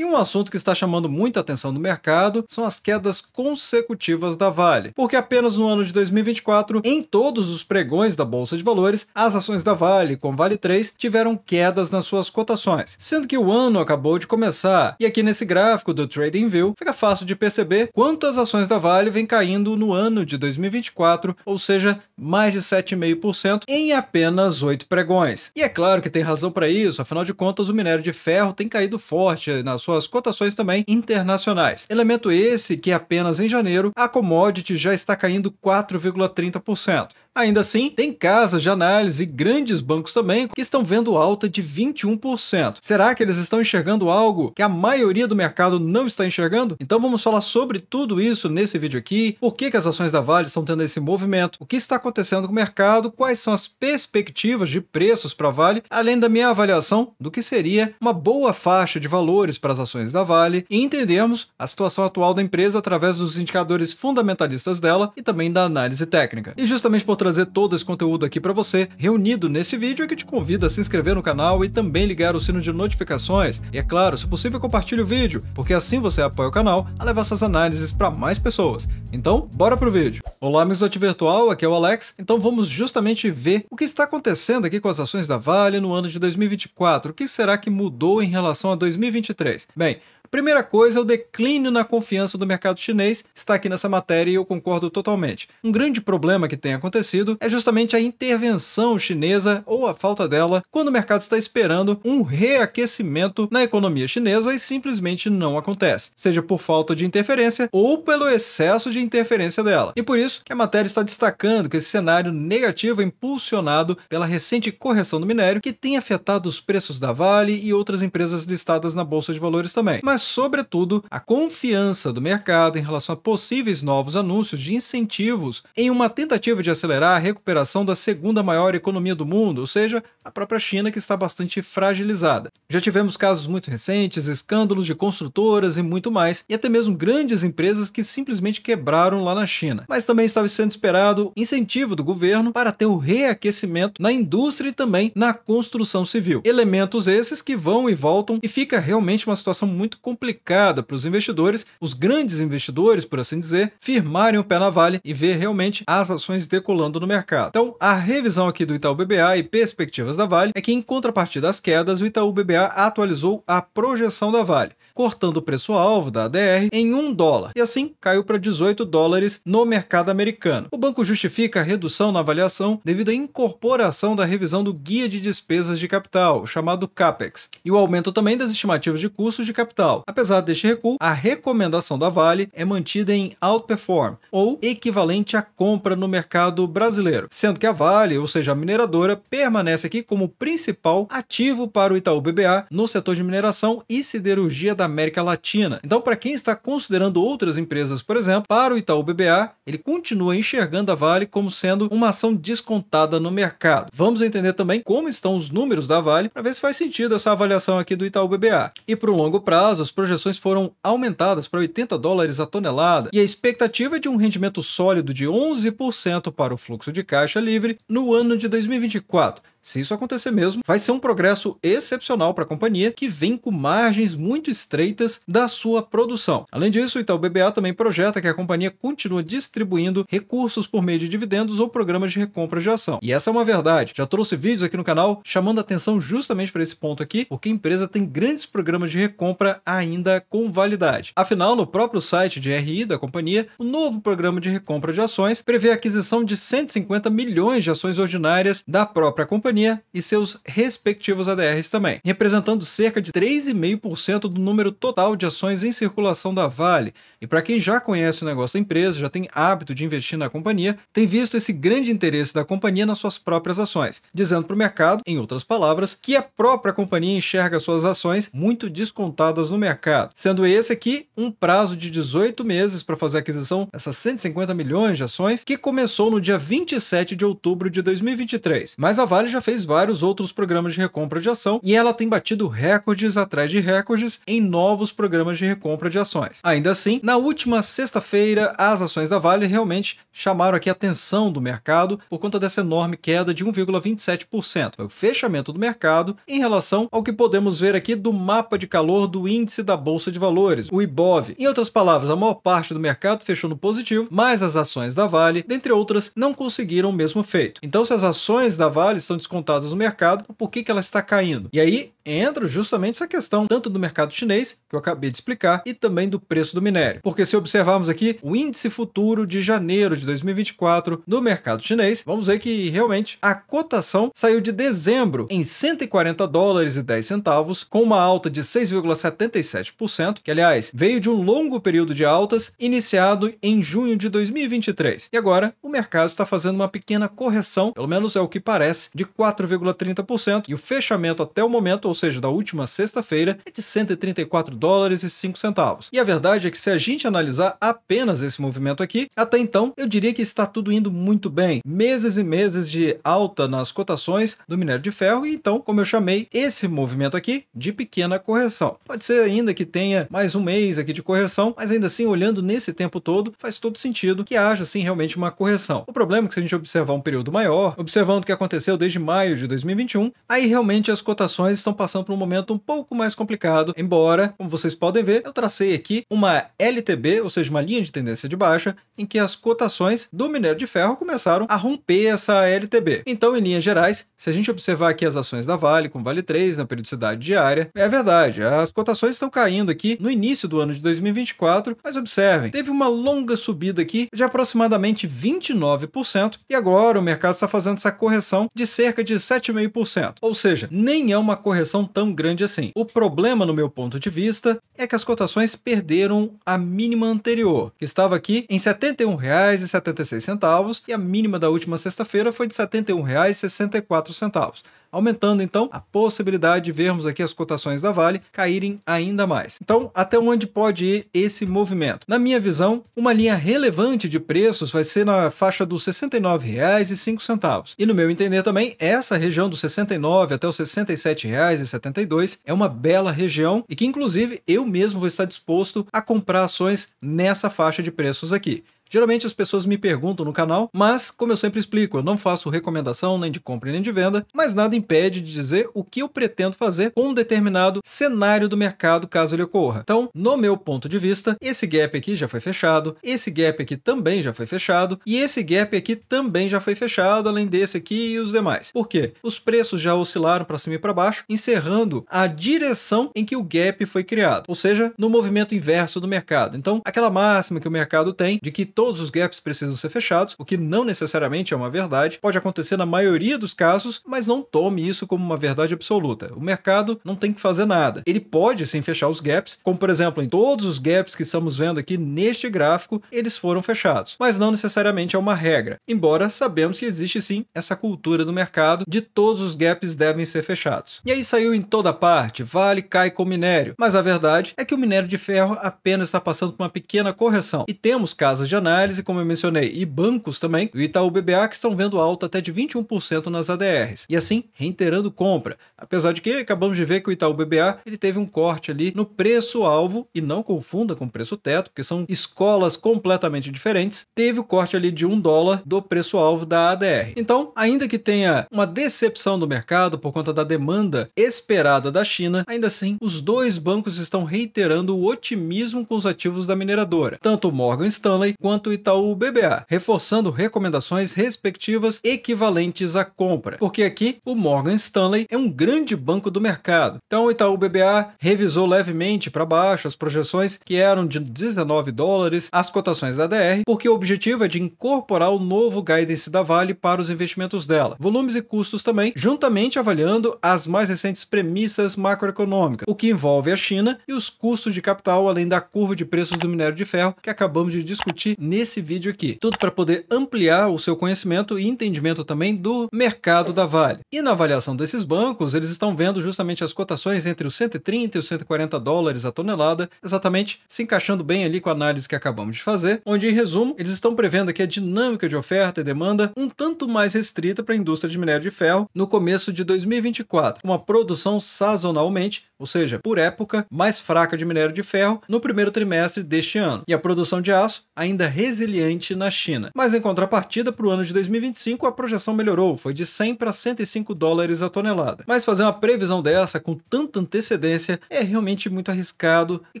E um assunto que está chamando muita atenção no mercado são as quedas consecutivas da Vale, porque apenas no ano de 2024, em todos os pregões da Bolsa de Valores, as ações da Vale, com Vale 3, tiveram quedas nas suas cotações, sendo que o ano acabou de começar. E aqui nesse gráfico do TradingView, fica fácil de perceber quantas ações da Vale vem caindo no ano de 2024, ou seja, mais de 7,5% em apenas 8 pregões. E é claro que tem razão para isso, afinal de contas, o minério de ferro tem caído forte nas suas cotações também internacionais. Elemento esse que apenas em janeiro a commodity já está caindo 4,30%. Ainda assim, tem casas de análise e grandes bancos também que estão vendo alta de 21%. Será que eles estão enxergando algo que a maioria do mercado não está enxergando? Então vamos falar sobre tudo isso nesse vídeo aqui, por que, que as ações da Vale estão tendo esse movimento, o que está acontecendo com o mercado, quais são as perspectivas de preços para a Vale, além da minha avaliação do que seria uma boa faixa de valores para as ações da Vale e entendermos a situação atual da empresa através dos indicadores fundamentalistas dela e também da análise técnica. E justamente por trazer todo esse conteúdo aqui para você, reunido nesse vídeo, é que te convido a se inscrever no canal e também ligar o sino de notificações. E é claro, se possível, compartilhe o vídeo, porque assim você apoia o canal a levar essas análises para mais pessoas. Então, bora pro vídeo. Olá, amigos do Ati Virtual, aqui é o Alex. Então vamos justamente ver o que está acontecendo aqui com as ações da Vale no ano de 2024. O que será que mudou em relação a 2023? Bem, Primeira coisa o declínio na confiança do mercado chinês, está aqui nessa matéria e eu concordo totalmente. Um grande problema que tem acontecido é justamente a intervenção chinesa ou a falta dela quando o mercado está esperando um reaquecimento na economia chinesa e simplesmente não acontece, seja por falta de interferência ou pelo excesso de interferência dela. E por isso que a matéria está destacando que esse cenário negativo é impulsionado pela recente correção do minério que tem afetado os preços da Vale e outras empresas listadas na bolsa de valores também. Mas mas, sobretudo, a confiança do mercado em relação a possíveis novos anúncios de incentivos em uma tentativa de acelerar a recuperação da segunda maior economia do mundo, ou seja, a própria China, que está bastante fragilizada. Já tivemos casos muito recentes, escândalos de construtoras e muito mais, e até mesmo grandes empresas que simplesmente quebraram lá na China. Mas também estava sendo esperado incentivo do governo para ter o reaquecimento na indústria e também na construção civil. Elementos esses que vão e voltam e fica realmente uma situação muito complicada para os investidores, os grandes investidores, por assim dizer, firmarem o pé na Vale e ver realmente as ações decolando no mercado. Então, a revisão aqui do Itaú BBA e perspectivas da Vale é que, em contrapartida às quedas, o Itaú BBA atualizou a projeção da Vale cortando o preço-alvo da ADR em 1 dólar, e assim caiu para 18 dólares no mercado americano. O banco justifica a redução na avaliação devido à incorporação da revisão do Guia de Despesas de Capital, chamado CAPEX, e o aumento também das estimativas de custos de capital. Apesar deste recuo, a recomendação da Vale é mantida em outperform, ou equivalente à compra no mercado brasileiro, sendo que a Vale, ou seja, a mineradora, permanece aqui como principal ativo para o Itaú BBA no setor de mineração e siderurgia da América Latina. Então, para quem está considerando outras empresas, por exemplo, para o Itaú BBA, ele continua enxergando a Vale como sendo uma ação descontada no mercado. Vamos entender também como estão os números da Vale para ver se faz sentido essa avaliação aqui do Itaú BBA. E para o longo prazo, as projeções foram aumentadas para 80 dólares a tonelada e a expectativa é de um rendimento sólido de 11% para o fluxo de caixa livre no ano de 2024. Se isso acontecer mesmo, vai ser um progresso excepcional para a companhia, que vem com margens muito estreitas da sua produção. Além disso, o Itaú BBA também projeta que a companhia continue distribuindo recursos por meio de dividendos ou programas de recompra de ação. E essa é uma verdade. Já trouxe vídeos aqui no canal chamando a atenção justamente para esse ponto aqui, porque a empresa tem grandes programas de recompra ainda com validade. Afinal, no próprio site de RI da companhia, o novo programa de recompra de ações prevê a aquisição de 150 milhões de ações ordinárias da própria companhia companhia e seus respectivos ADRs também, representando cerca de 3,5% do número total de ações em circulação da Vale. E para quem já conhece o negócio da empresa, já tem hábito de investir na companhia, tem visto esse grande interesse da companhia nas suas próprias ações, dizendo para o mercado, em outras palavras, que a própria companhia enxerga suas ações muito descontadas no mercado, sendo esse aqui um prazo de 18 meses para fazer a aquisição dessas 150 milhões de ações, que começou no dia 27 de outubro de 2023. Mas a Vale já já fez vários outros programas de recompra de ação e ela tem batido recordes atrás de recordes em novos programas de recompra de ações. Ainda assim, na última sexta-feira, as ações da Vale realmente chamaram aqui a atenção do mercado por conta dessa enorme queda de 1,27%. o fechamento do mercado em relação ao que podemos ver aqui do mapa de calor do índice da Bolsa de Valores, o IBOV. Em outras palavras, a maior parte do mercado fechou no positivo, mas as ações da Vale, dentre outras, não conseguiram o mesmo feito. Então, se as ações da Vale estão descontadas no mercado, por que, que ela está caindo? E aí entra justamente essa questão tanto do mercado chinês, que eu acabei de explicar, e também do preço do minério. Porque se observarmos aqui o índice futuro de janeiro de 2024 no mercado chinês, vamos ver que realmente a cotação saiu de dezembro em 140 dólares e 10 centavos, com uma alta de 6,77%, que aliás veio de um longo período de altas iniciado em junho de 2023. E agora o mercado está fazendo uma pequena correção, pelo menos é o que parece, de 4,30% e o fechamento até o momento, ou seja, da última sexta-feira, é de 134 dólares e 5 centavos. E a verdade é que se a gente analisar apenas esse movimento aqui, até então eu diria que está tudo indo muito bem. Meses e meses de alta nas cotações do minério de ferro e então, como eu chamei esse movimento aqui de pequena correção. Pode ser ainda que tenha mais um mês aqui de correção, mas ainda assim, olhando nesse tempo todo, faz todo sentido que haja assim realmente uma correção. O problema é que se a gente observar um período maior, observando o que aconteceu desde maio de 2021, aí realmente as cotações estão passando passando por um momento um pouco mais complicado, embora, como vocês podem ver, eu tracei aqui uma LTB, ou seja, uma linha de tendência de baixa, em que as cotações do minério de ferro começaram a romper essa LTB. Então, em linhas gerais, se a gente observar aqui as ações da Vale com Vale 3 na periodicidade diária, é verdade, as cotações estão caindo aqui no início do ano de 2024, mas observem, teve uma longa subida aqui de aproximadamente 29% e agora o mercado está fazendo essa correção de cerca de 7,5%. Ou seja, nem é uma correção tão grande assim. O problema, no meu ponto de vista, é que as cotações perderam a mínima anterior, que estava aqui em R$ 71,76 e a mínima da última sexta-feira foi de R$ 71,64 aumentando então a possibilidade de vermos aqui as cotações da Vale caírem ainda mais. Então, até onde pode ir esse movimento? Na minha visão, uma linha relevante de preços vai ser na faixa dos R$ 69,05. E no meu entender também, essa região dos R$ 69 até os R$ 67,00 e 72. É uma bela região e que inclusive eu mesmo vou estar disposto a comprar ações nessa faixa de preços aqui. Geralmente as pessoas me perguntam no canal, mas como eu sempre explico, eu não faço recomendação nem de compra nem de venda, mas nada impede de dizer o que eu pretendo fazer com um determinado cenário do mercado caso ele ocorra. Então, no meu ponto de vista, esse gap aqui já foi fechado, esse gap aqui também já foi fechado e esse gap aqui também já foi fechado, além desse aqui e os demais. Por quê? Os preços já oscilaram para cima e para baixo, encerrando a direção em que o gap foi criado, ou seja, no movimento inverso do mercado. Então, aquela máxima que o mercado tem de que todos os gaps precisam ser fechados, o que não necessariamente é uma verdade, pode acontecer na maioria dos casos, mas não tome isso como uma verdade absoluta. O mercado não tem que fazer nada. Ele pode sim fechar os gaps, como por exemplo em todos os gaps que estamos vendo aqui neste gráfico, eles foram fechados, mas não necessariamente é uma regra, embora sabemos que existe sim essa cultura do mercado de todos os gaps devem ser fechados. E aí saiu em toda parte, vale cai com minério, mas a verdade é que o minério de ferro apenas está passando por uma pequena correção e temos casas de análise, como eu mencionei, e bancos também, o Itaú BBA que estão vendo alta até de 21% nas ADRs, e assim reiterando compra. Apesar de que acabamos de ver que o Itaú BBA ele teve um corte ali no preço-alvo, e não confunda com preço-teto, porque são escolas completamente diferentes, teve o corte ali de 1 dólar do preço-alvo da ADR. Então, ainda que tenha uma decepção do mercado por conta da demanda esperada da China, ainda assim, os dois bancos estão reiterando o otimismo com os ativos da mineradora, tanto o Morgan Stanley quanto quanto Itaú BBA, reforçando recomendações respectivas equivalentes à compra, porque aqui o Morgan Stanley é um grande banco do mercado. Então o Itaú BBA revisou levemente para baixo as projeções que eram de 19 dólares as cotações da DR, porque o objetivo é de incorporar o novo guidance da Vale para os investimentos dela, volumes e custos também, juntamente avaliando as mais recentes premissas macroeconômicas, o que envolve a China e os custos de capital, além da curva de preços do minério de ferro que acabamos de discutir nesse vídeo aqui. Tudo para poder ampliar o seu conhecimento e entendimento também do mercado da Vale. E na avaliação desses bancos, eles estão vendo justamente as cotações entre os 130 e os 140 dólares a tonelada, exatamente se encaixando bem ali com a análise que acabamos de fazer, onde, em resumo, eles estão prevendo aqui a dinâmica de oferta e demanda um tanto mais restrita para a indústria de minério de ferro no começo de 2024, uma produção sazonalmente, ou seja, por época, mais fraca de minério de ferro no primeiro trimestre deste ano. E a produção de aço ainda resiliente na China. Mas em contrapartida, para o ano de 2025, a projeção melhorou, foi de 100 para 105 dólares a tonelada. Mas fazer uma previsão dessa com tanta antecedência é realmente muito arriscado e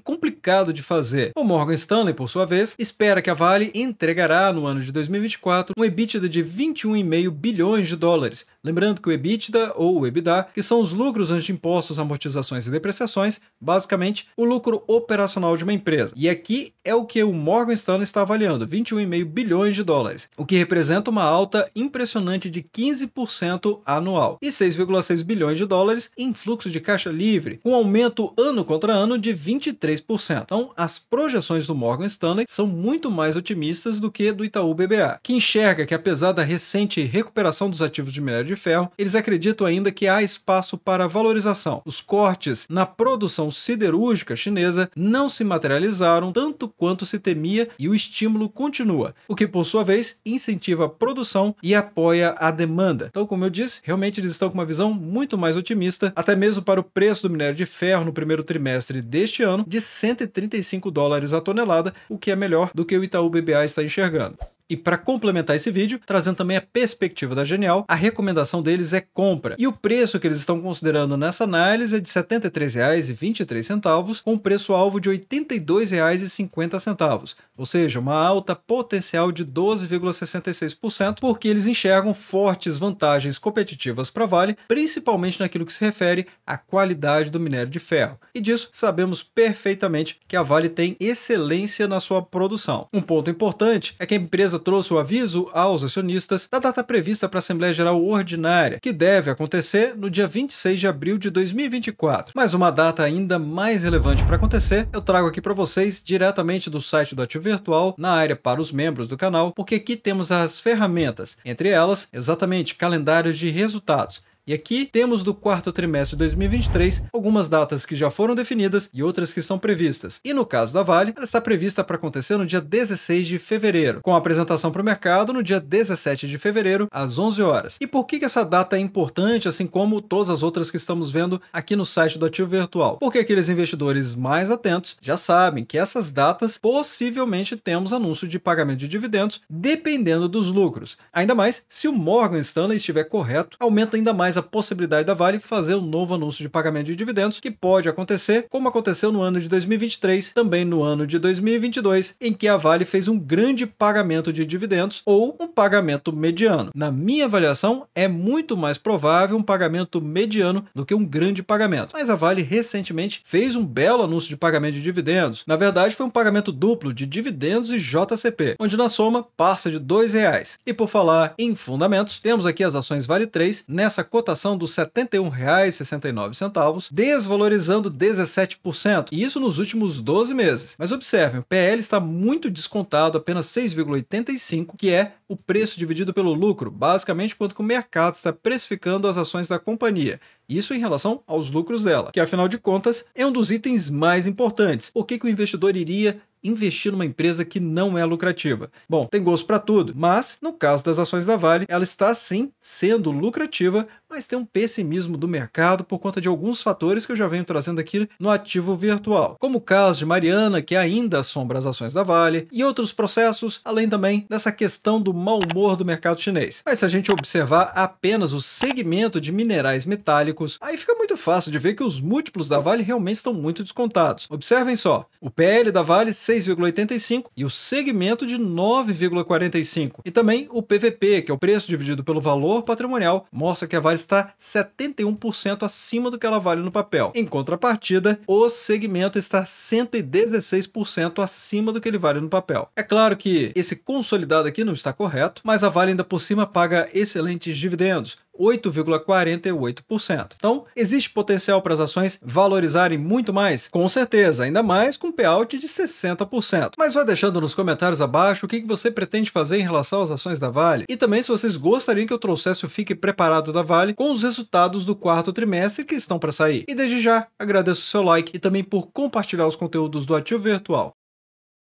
complicado de fazer. O Morgan Stanley, por sua vez, espera que a Vale entregará no ano de 2024 um EBITDA de 21,5 bilhões de dólares. Lembrando que o EBITDA ou o EBITDA, que são os lucros antes de impostos, amortizações e depreciações, basicamente o lucro operacional de uma empresa. E aqui é o que o Morgan Stanley está avaliando avaliando 21,5 bilhões de dólares, o que representa uma alta impressionante de 15% anual e 6,6 bilhões de dólares em fluxo de caixa livre, com um aumento ano contra ano de 23%. Então, as projeções do Morgan Stanley são muito mais otimistas do que do Itaú BBA, que enxerga que apesar da recente recuperação dos ativos de minério de ferro, eles acreditam ainda que há espaço para valorização. Os cortes na produção siderúrgica chinesa não se materializaram tanto quanto se temia e o estímulo estímulo continua, o que por sua vez incentiva a produção e apoia a demanda. Então, como eu disse, realmente eles estão com uma visão muito mais otimista, até mesmo para o preço do minério de ferro no primeiro trimestre deste ano, de 135 dólares a tonelada, o que é melhor do que o Itaú BBA está enxergando. E para complementar esse vídeo, trazendo também a perspectiva da Genial, a recomendação deles é compra. E o preço que eles estão considerando nessa análise é de R$ 73,23, com preço-alvo de R$ 82,50, ou seja, uma alta potencial de 12,66%, porque eles enxergam fortes vantagens competitivas para a Vale, principalmente naquilo que se refere à qualidade do minério de ferro. E disso sabemos perfeitamente que a Vale tem excelência na sua produção. Um ponto importante é que a empresa empresa trouxe o aviso aos acionistas da data prevista para a Assembleia Geral Ordinária, que deve acontecer no dia 26 de abril de 2024. Mas uma data ainda mais relevante para acontecer, eu trago aqui para vocês diretamente do site do Ativo Virtual, na área para os membros do canal, porque aqui temos as ferramentas, entre elas, exatamente calendários de resultados. E aqui temos do quarto trimestre de 2023 algumas datas que já foram definidas e outras que estão previstas. E no caso da Vale, ela está prevista para acontecer no dia 16 de fevereiro, com a apresentação para o mercado no dia 17 de fevereiro, às 11 horas. E por que essa data é importante, assim como todas as outras que estamos vendo aqui no site do Ativo Virtual? Porque aqueles investidores mais atentos já sabem que essas datas possivelmente temos anúncio de pagamento de dividendos, dependendo dos lucros. Ainda mais se o Morgan Stanley estiver correto, aumenta ainda mais a possibilidade da Vale fazer um novo anúncio de pagamento de dividendos, que pode acontecer, como aconteceu no ano de 2023, também no ano de 2022, em que a Vale fez um grande pagamento de dividendos ou um pagamento mediano. Na minha avaliação, é muito mais provável um pagamento mediano do que um grande pagamento. Mas a Vale recentemente fez um belo anúncio de pagamento de dividendos. Na verdade, foi um pagamento duplo de dividendos e JCP, onde na soma passa de R$ reais. E por falar em fundamentos, temos aqui as ações Vale 3 nessa cotação cotação dos R$ 71,69, desvalorizando 17%, e isso nos últimos 12 meses. Mas observem, o PL está muito descontado, apenas 6,85, que é o preço dividido pelo lucro, basicamente quanto o mercado está precificando as ações da companhia. Isso em relação aos lucros dela, que afinal de contas é um dos itens mais importantes. Por que, que o investidor iria investir numa empresa que não é lucrativa. Bom, tem gosto para tudo, mas no caso das ações da Vale, ela está sim sendo lucrativa, mas tem um pessimismo do mercado por conta de alguns fatores que eu já venho trazendo aqui no ativo virtual, como o caso de Mariana, que ainda assombra as ações da Vale, e outros processos, além também dessa questão do mau humor do mercado chinês. Mas se a gente observar apenas o segmento de minerais metálicos técnicos, aí fica muito fácil de ver que os múltiplos da Vale realmente estão muito descontados. Observem só, o PL da Vale 6,85 e o segmento de 9,45. E também o PVP, que é o preço dividido pelo valor patrimonial, mostra que a Vale está 71% acima do que ela vale no papel. Em contrapartida, o segmento está 116% acima do que ele vale no papel. É claro que esse consolidado aqui não está correto, mas a Vale ainda por cima paga excelentes dividendos, 8,48%. Então, existe potencial para as ações valorizarem muito mais? Com certeza, ainda mais com um payout de 60%. Mas vai deixando nos comentários abaixo o que você pretende fazer em relação às ações da Vale e também se vocês gostariam que eu trouxesse o Fique Preparado da Vale com os resultados do quarto trimestre que estão para sair. E desde já, agradeço o seu like e também por compartilhar os conteúdos do Ativo Virtual.